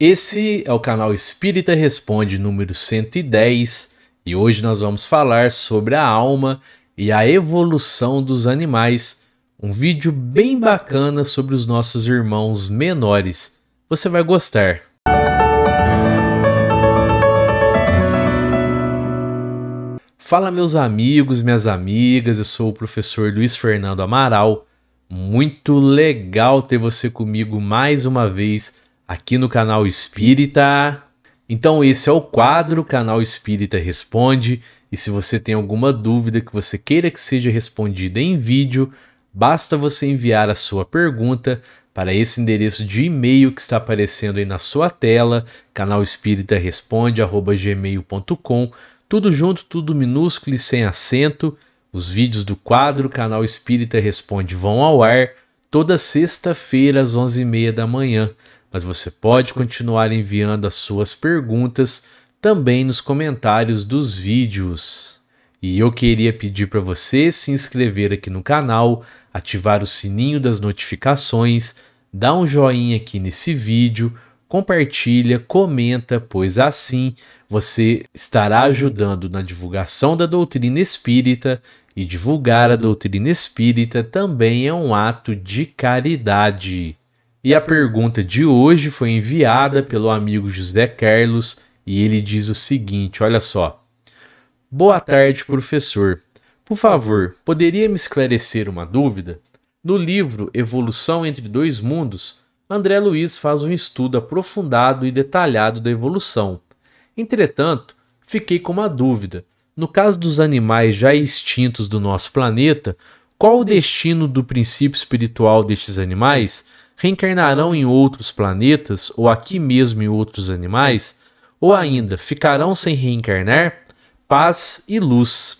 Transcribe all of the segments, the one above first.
Esse é o canal Espírita Responde número 110 e hoje nós vamos falar sobre a alma e a evolução dos animais. Um vídeo bem bacana sobre os nossos irmãos menores. Você vai gostar. Fala, meus amigos, minhas amigas, eu sou o professor Luiz Fernando Amaral. Muito legal ter você comigo mais uma vez aqui no canal Espírita. Então esse é o quadro Canal Espírita Responde. E se você tem alguma dúvida que você queira que seja respondida em vídeo, basta você enviar a sua pergunta para esse endereço de e-mail que está aparecendo aí na sua tela, canalespiritaresponde@gmail.com, tudo junto, tudo minúsculo e sem acento. Os vídeos do quadro Canal Espírita Responde vão ao ar toda sexta-feira às 11h30 da manhã mas você pode continuar enviando as suas perguntas também nos comentários dos vídeos. E eu queria pedir para você se inscrever aqui no canal, ativar o sininho das notificações, dar um joinha aqui nesse vídeo, compartilha, comenta, pois assim você estará ajudando na divulgação da doutrina espírita e divulgar a doutrina espírita também é um ato de caridade. E a pergunta de hoje foi enviada pelo amigo José Carlos e ele diz o seguinte: olha só. Boa tarde, professor. Por favor, poderia me esclarecer uma dúvida? No livro Evolução entre Dois Mundos, André Luiz faz um estudo aprofundado e detalhado da evolução. Entretanto, fiquei com uma dúvida. No caso dos animais já extintos do nosso planeta, qual o destino do princípio espiritual destes animais? reencarnarão em outros planetas ou aqui mesmo em outros animais, ou ainda ficarão sem reencarnar? Paz e luz.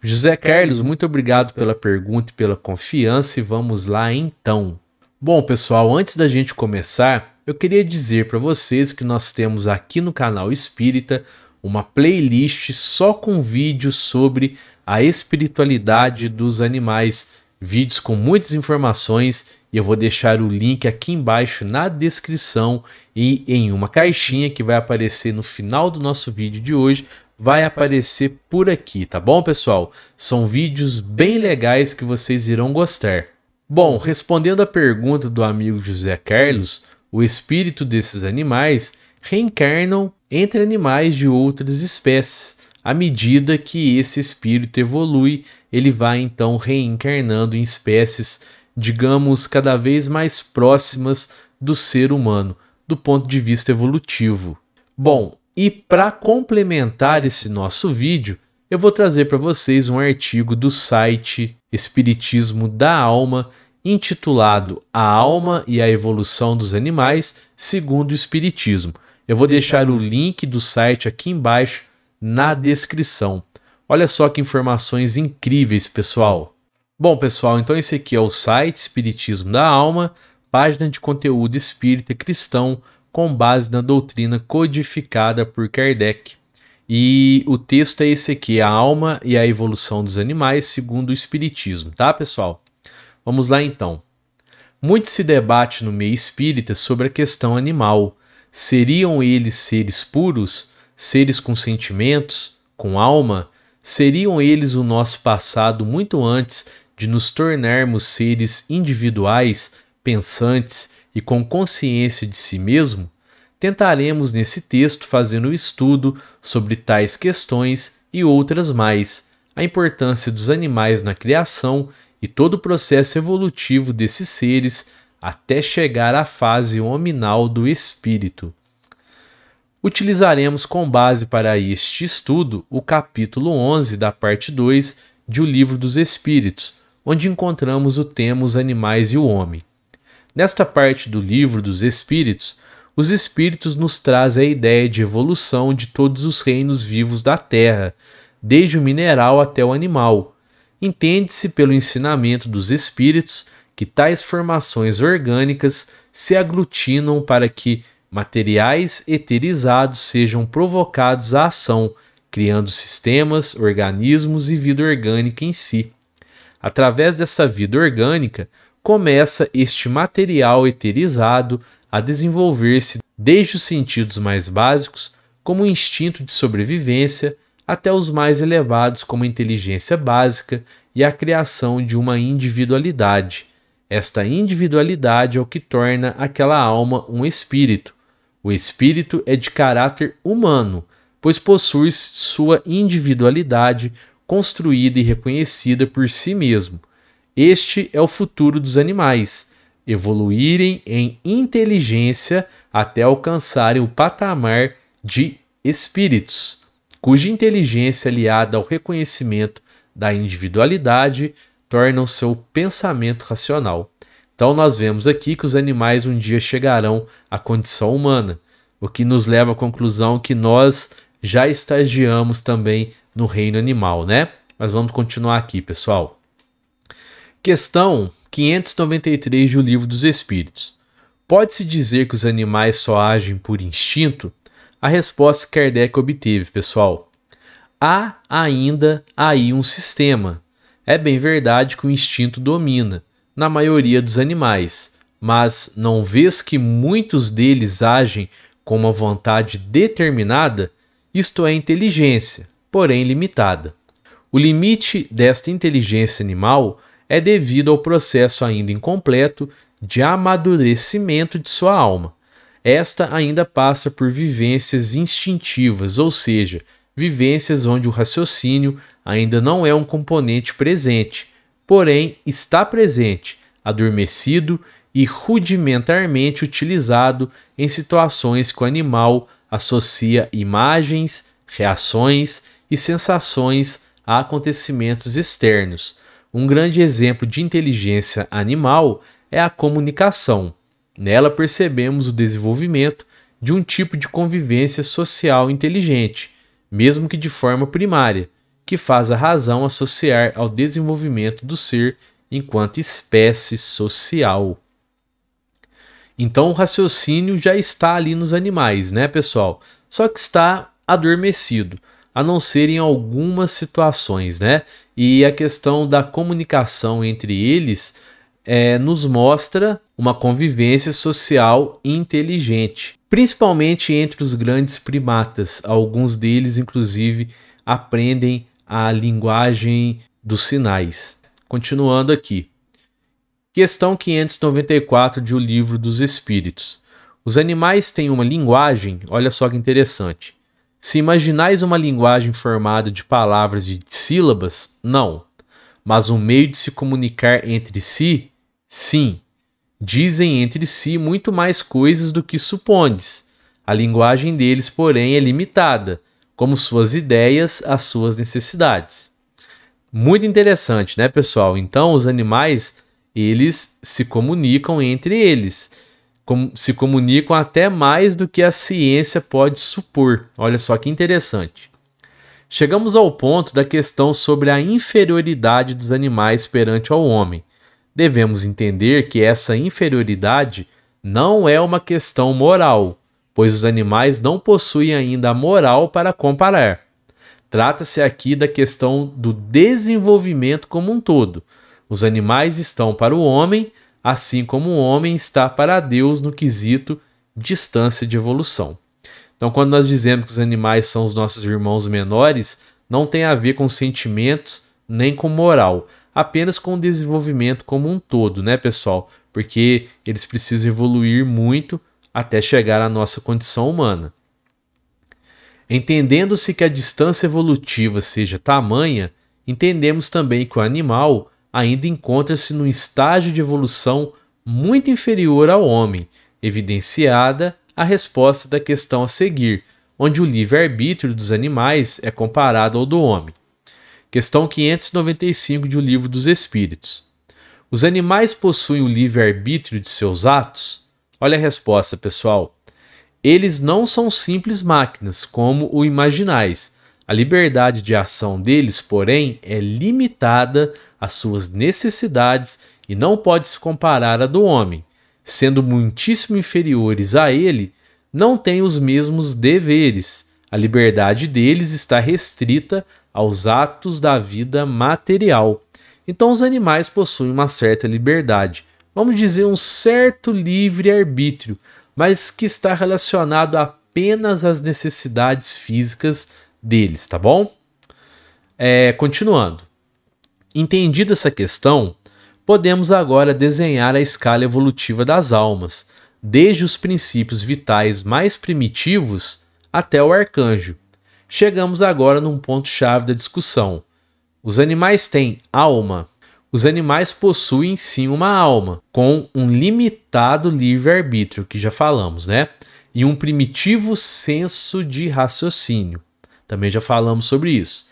José Carlos, muito obrigado pela pergunta e pela confiança e vamos lá então. Bom, pessoal, antes da gente começar, eu queria dizer para vocês que nós temos aqui no canal Espírita uma playlist só com vídeos sobre a espiritualidade dos animais vídeos com muitas informações e eu vou deixar o link aqui embaixo na descrição e em uma caixinha que vai aparecer no final do nosso vídeo de hoje, vai aparecer por aqui, tá bom, pessoal? São vídeos bem legais que vocês irão gostar. Bom, respondendo à pergunta do amigo José Carlos, o espírito desses animais reencarnam entre animais de outras espécies à medida que esse espírito evolui, ele vai então reencarnando em espécies, digamos, cada vez mais próximas do ser humano, do ponto de vista evolutivo. Bom, e para complementar esse nosso vídeo, eu vou trazer para vocês um artigo do site Espiritismo da Alma, intitulado A Alma e a Evolução dos Animais segundo o Espiritismo. Eu vou deixar o link do site aqui embaixo na descrição. Olha só que informações incríveis, pessoal. Bom, pessoal, então esse aqui é o site Espiritismo da Alma, página de conteúdo espírita cristão com base na doutrina codificada por Kardec. E o texto é esse aqui, A Alma e a Evolução dos Animais segundo o Espiritismo, tá, pessoal? Vamos lá então. Muito se debate no meio espírita sobre a questão animal. Seriam eles seres puros? seres com sentimentos, com alma, seriam eles o nosso passado muito antes de nos tornarmos seres individuais, pensantes e com consciência de si mesmo? Tentaremos nesse texto fazer um estudo sobre tais questões e outras mais, a importância dos animais na criação e todo o processo evolutivo desses seres até chegar à fase hominal do espírito utilizaremos com base para este estudo o capítulo 11 da parte 2 de O Livro dos Espíritos, onde encontramos o tema Os Animais e o Homem. Nesta parte do Livro dos Espíritos, os Espíritos nos trazem a ideia de evolução de todos os reinos vivos da Terra, desde o mineral até o animal. Entende-se pelo ensinamento dos Espíritos que tais formações orgânicas se aglutinam para que materiais eterizados sejam provocados à ação, criando sistemas, organismos e vida orgânica em si. Através dessa vida orgânica, começa este material eterizado a desenvolver-se desde os sentidos mais básicos, como o instinto de sobrevivência, até os mais elevados, como a inteligência básica e a criação de uma individualidade. Esta individualidade é o que torna aquela alma um espírito, o espírito é de caráter humano, pois possui sua individualidade construída e reconhecida por si mesmo. Este é o futuro dos animais, evoluírem em inteligência até alcançarem o patamar de espíritos, cuja inteligência aliada ao reconhecimento da individualidade tornam seu pensamento racional. Então, nós vemos aqui que os animais um dia chegarão à condição humana, o que nos leva à conclusão que nós já estagiamos também no reino animal, né? Mas vamos continuar aqui, pessoal. Questão 593 do Livro dos Espíritos. Pode-se dizer que os animais só agem por instinto? A resposta que Kardec obteve, pessoal. Há ainda aí um sistema. É bem verdade que o instinto domina, na maioria dos animais, mas não vês que muitos deles agem com uma vontade determinada, isto é inteligência, porém limitada. O limite desta inteligência animal é devido ao processo ainda incompleto de amadurecimento de sua alma. Esta ainda passa por vivências instintivas, ou seja, vivências onde o raciocínio ainda não é um componente presente, porém está presente, adormecido e rudimentarmente utilizado em situações que o animal associa imagens, reações e sensações a acontecimentos externos. Um grande exemplo de inteligência animal é a comunicação. Nela percebemos o desenvolvimento de um tipo de convivência social inteligente, mesmo que de forma primária, que faz a razão associar ao desenvolvimento do ser enquanto espécie social. Então o raciocínio já está ali nos animais, né, pessoal? Só que está adormecido, a não ser em algumas situações, né? E a questão da comunicação entre eles é, nos mostra uma convivência social inteligente, principalmente entre os grandes primatas. Alguns deles, inclusive, aprendem a linguagem dos sinais. Continuando aqui. Questão 594 de O Livro dos Espíritos. Os animais têm uma linguagem, olha só que interessante. Se imaginais uma linguagem formada de palavras e de sílabas, não. Mas um meio de se comunicar entre si, sim. Dizem entre si muito mais coisas do que supondes. A linguagem deles, porém, é limitada como suas ideias às suas necessidades. Muito interessante, né, pessoal? Então, os animais, eles se comunicam entre eles, com, se comunicam até mais do que a ciência pode supor. Olha só que interessante. Chegamos ao ponto da questão sobre a inferioridade dos animais perante ao homem. Devemos entender que essa inferioridade não é uma questão moral, pois os animais não possuem ainda a moral para comparar. Trata-se aqui da questão do desenvolvimento como um todo. Os animais estão para o homem, assim como o homem está para Deus no quesito distância de evolução. Então, quando nós dizemos que os animais são os nossos irmãos menores, não tem a ver com sentimentos nem com moral, apenas com o desenvolvimento como um todo, né, pessoal? Porque eles precisam evoluir muito até chegar à nossa condição humana. Entendendo-se que a distância evolutiva seja tamanha, entendemos também que o animal ainda encontra-se num estágio de evolução muito inferior ao homem, evidenciada a resposta da questão a seguir, onde o livre-arbítrio dos animais é comparado ao do homem. Questão 595 de O Livro dos Espíritos. Os animais possuem o livre-arbítrio de seus atos? Olha a resposta, pessoal. Eles não são simples máquinas, como o imaginais. A liberdade de ação deles, porém, é limitada às suas necessidades e não pode se comparar à do homem. Sendo muitíssimo inferiores a ele, não têm os mesmos deveres. A liberdade deles está restrita aos atos da vida material. Então, os animais possuem uma certa liberdade, vamos dizer, um certo livre-arbítrio, mas que está relacionado apenas às necessidades físicas deles, tá bom? É, continuando. Entendida essa questão, podemos agora desenhar a escala evolutiva das almas, desde os princípios vitais mais primitivos até o arcanjo. Chegamos agora num ponto-chave da discussão. Os animais têm alma? Os animais possuem sim uma alma, com um limitado livre-arbítrio, que já falamos, né? E um primitivo senso de raciocínio. Também já falamos sobre isso.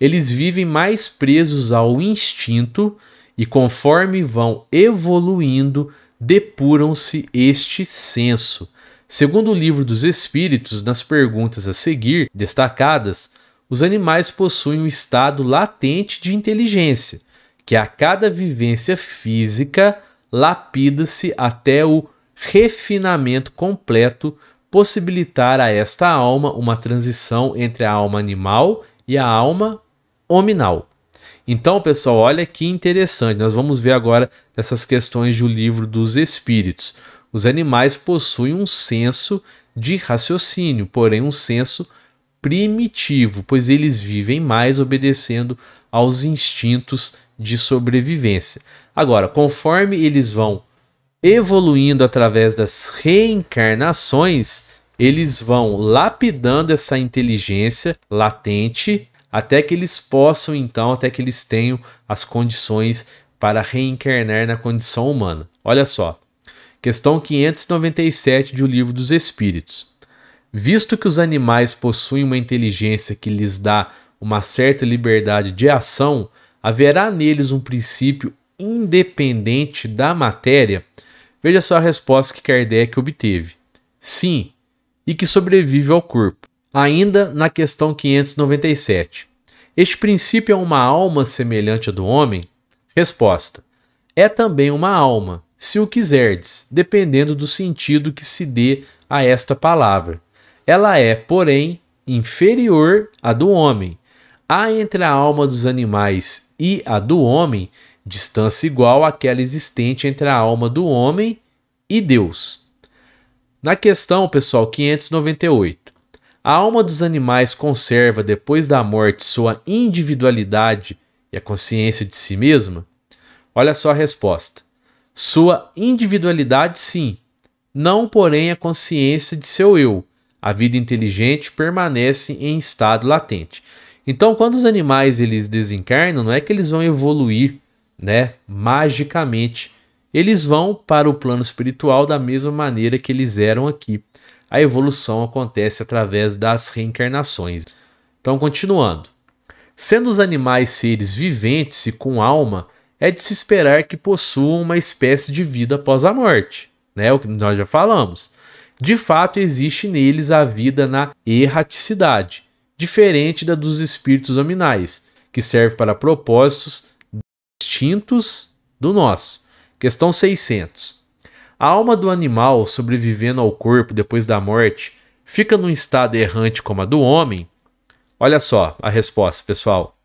Eles vivem mais presos ao instinto e, conforme vão evoluindo, depuram-se este senso. Segundo o livro dos Espíritos, nas perguntas a seguir, destacadas, os animais possuem um estado latente de inteligência, que a cada vivência física lapida-se até o refinamento completo, possibilitar a esta alma uma transição entre a alma animal e a alma hominal. Então, pessoal, olha que interessante. Nós vamos ver agora essas questões do livro dos espíritos. Os animais possuem um senso de raciocínio, porém um senso primitivo, pois eles vivem mais obedecendo aos instintos de sobrevivência. Agora, conforme eles vão evoluindo através das reencarnações, eles vão lapidando essa inteligência latente até que eles possam, então, até que eles tenham as condições para reencarnar na condição humana. Olha só, questão 597 do Livro dos Espíritos. Visto que os animais possuem uma inteligência que lhes dá uma certa liberdade de ação, haverá neles um princípio independente da matéria? Veja só a resposta que Kardec obteve. Sim, e que sobrevive ao corpo. Ainda na questão 597. Este princípio é uma alma semelhante à do homem? Resposta: É também uma alma, se o quiserdes, dependendo do sentido que se dê a esta palavra. Ela é, porém, inferior à do homem, Há entre a alma dos animais e a do homem distância igual àquela existente entre a alma do homem e Deus. Na questão, pessoal, 598. A alma dos animais conserva depois da morte sua individualidade e a consciência de si mesma? Olha só a resposta. Sua individualidade, sim, não, porém, a consciência de seu eu. A vida inteligente permanece em estado latente. Então, quando os animais eles desencarnam, não é que eles vão evoluir, né, magicamente. Eles vão para o plano espiritual da mesma maneira que eles eram aqui. A evolução acontece através das reencarnações. Então, continuando. Sendo os animais seres viventes e com alma, é de se esperar que possuam uma espécie de vida após a morte, né? O que nós já falamos. De fato, existe neles a vida na erraticidade, diferente da dos espíritos nominais, que serve para propósitos distintos do nosso. Questão 600. A alma do animal sobrevivendo ao corpo depois da morte fica num estado errante como a do homem? Olha só a resposta, pessoal.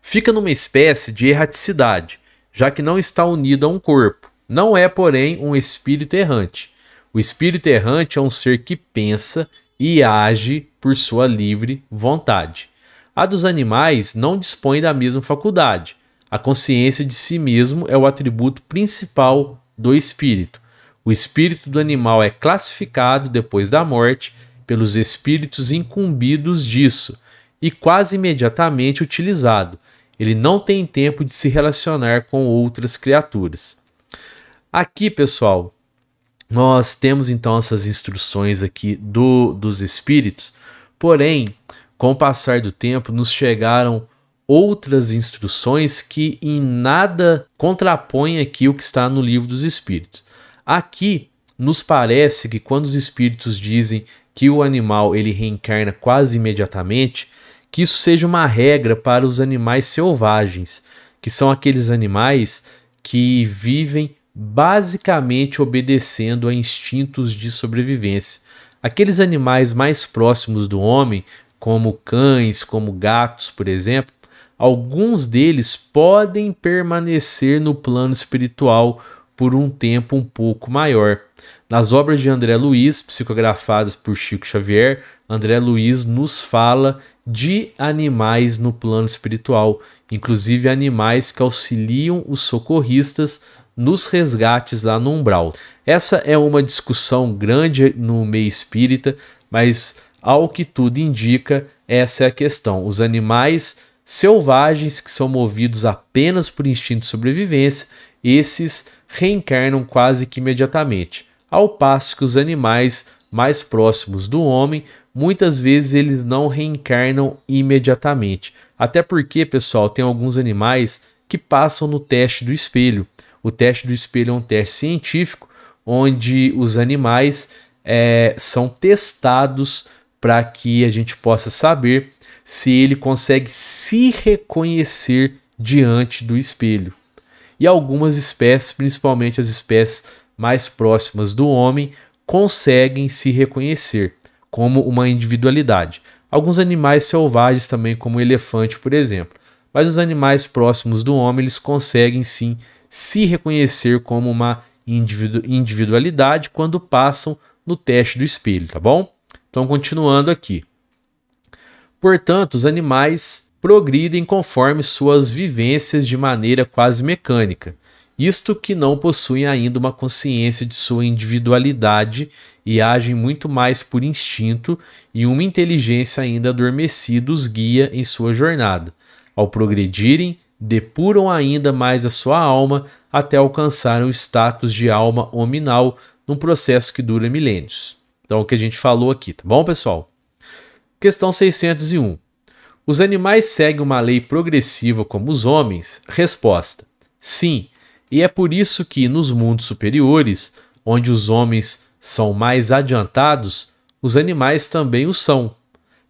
Fica numa espécie de erraticidade, já que não está unido a um corpo. Não é, porém, um espírito errante. O espírito errante é um ser que pensa e age por sua livre vontade. A dos animais não dispõe da mesma faculdade. A consciência de si mesmo é o atributo principal do espírito. O espírito do animal é classificado depois da morte pelos espíritos incumbidos disso e quase imediatamente utilizado. Ele não tem tempo de se relacionar com outras criaturas. Aqui, pessoal, nós temos então essas instruções aqui do, dos espíritos Porém, com o passar do tempo, nos chegaram outras instruções que em nada contrapõem aqui o que está no livro dos espíritos. Aqui nos parece que quando os espíritos dizem que o animal ele reencarna quase imediatamente, que isso seja uma regra para os animais selvagens, que são aqueles animais que vivem basicamente obedecendo a instintos de sobrevivência. Aqueles animais mais próximos do homem, como cães, como gatos, por exemplo, alguns deles podem permanecer no plano espiritual por um tempo um pouco maior. Nas obras de André Luiz, psicografadas por Chico Xavier, André Luiz nos fala de animais no plano espiritual, inclusive animais que auxiliam os socorristas nos resgates lá no umbral. Essa é uma discussão grande no meio espírita, mas ao que tudo indica, essa é a questão. Os animais selvagens que são movidos apenas por instinto de sobrevivência, esses reencarnam quase que imediatamente, ao passo que os animais mais próximos do homem, muitas vezes eles não reencarnam imediatamente. Até porque, pessoal, tem alguns animais que passam no teste do espelho. O teste do espelho é um teste científico onde os animais é, são testados para que a gente possa saber se ele consegue se reconhecer diante do espelho. E algumas espécies, principalmente as espécies mais próximas do homem, conseguem se reconhecer como uma individualidade. Alguns animais selvagens também, como o elefante, por exemplo. Mas os animais próximos do homem, eles conseguem sim se reconhecer como uma individu individualidade quando passam no teste do espelho, tá bom? Então, continuando aqui. Portanto, os animais progridem conforme suas vivências de maneira quase mecânica, isto que não possuem ainda uma consciência de sua individualidade e agem muito mais por instinto e uma inteligência ainda adormecida os guia em sua jornada. Ao progredirem, depuram ainda mais a sua alma até alcançar o status de alma hominal num processo que dura milênios. Então, é o que a gente falou aqui, tá bom, pessoal? Questão 601. Os animais seguem uma lei progressiva como os homens? Resposta: Sim, e é por isso que nos mundos superiores, onde os homens são mais adiantados, os animais também o são,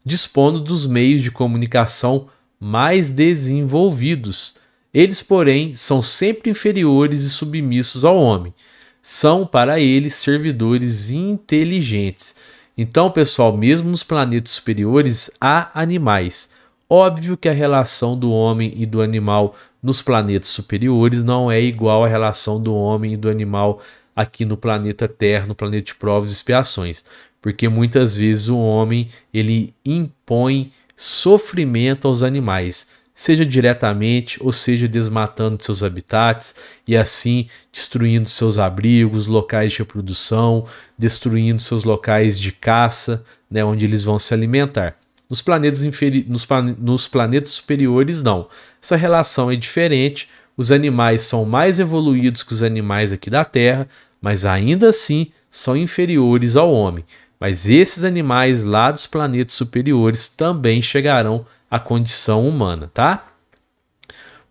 dispondo dos meios de comunicação mais desenvolvidos. Eles, porém, são sempre inferiores e submissos ao homem. São, para ele, servidores inteligentes. Então, pessoal, mesmo nos planetas superiores há animais. Óbvio que a relação do homem e do animal nos planetas superiores não é igual à relação do homem e do animal aqui no planeta Terra, no planeta de provas e expiações, porque muitas vezes o homem ele impõe sofrimento aos animais, seja diretamente ou seja desmatando seus habitats e assim destruindo seus abrigos, locais de reprodução, destruindo seus locais de caça, né, onde eles vão se alimentar. Nos planetas, inferi nos, plan nos planetas superiores, não. Essa relação é diferente. Os animais são mais evoluídos que os animais aqui da Terra, mas ainda assim são inferiores ao homem. Mas esses animais lá dos planetas superiores também chegarão à condição humana, tá?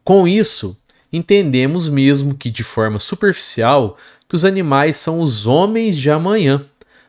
Com isso, entendemos mesmo que de forma superficial que os animais são os homens de amanhã,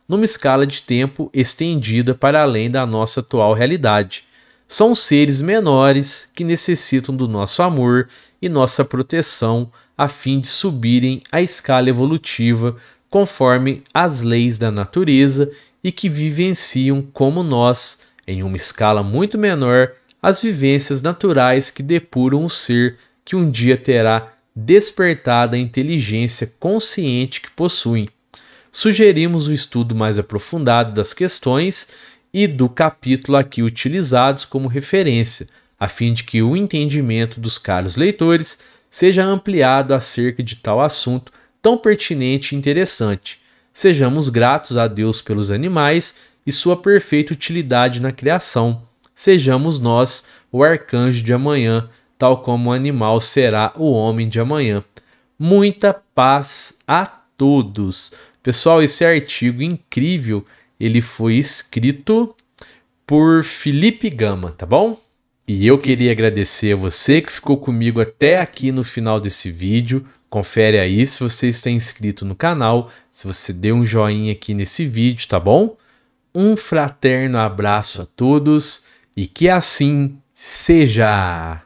numa escala de tempo estendida para além da nossa atual realidade. São seres menores que necessitam do nosso amor e nossa proteção a fim de subirem a escala evolutiva conforme as leis da natureza e que vivenciam como nós, em uma escala muito menor, as vivências naturais que depuram o ser que um dia terá despertada a inteligência consciente que possuem. Sugerimos o estudo mais aprofundado das questões e do capítulo aqui utilizados como referência, a fim de que o entendimento dos caros leitores seja ampliado acerca de tal assunto tão pertinente e interessante. Sejamos gratos a Deus pelos animais e sua perfeita utilidade na criação. Sejamos nós o arcanjo de amanhã, tal como o animal será o homem de amanhã. Muita paz a todos. Pessoal, esse artigo incrível, ele foi escrito por Felipe Gama, tá bom? E eu queria agradecer a você que ficou comigo até aqui no final desse vídeo. Confere aí se você está inscrito no canal, se você deu um joinha aqui nesse vídeo, tá bom? Um fraterno abraço a todos e que assim seja!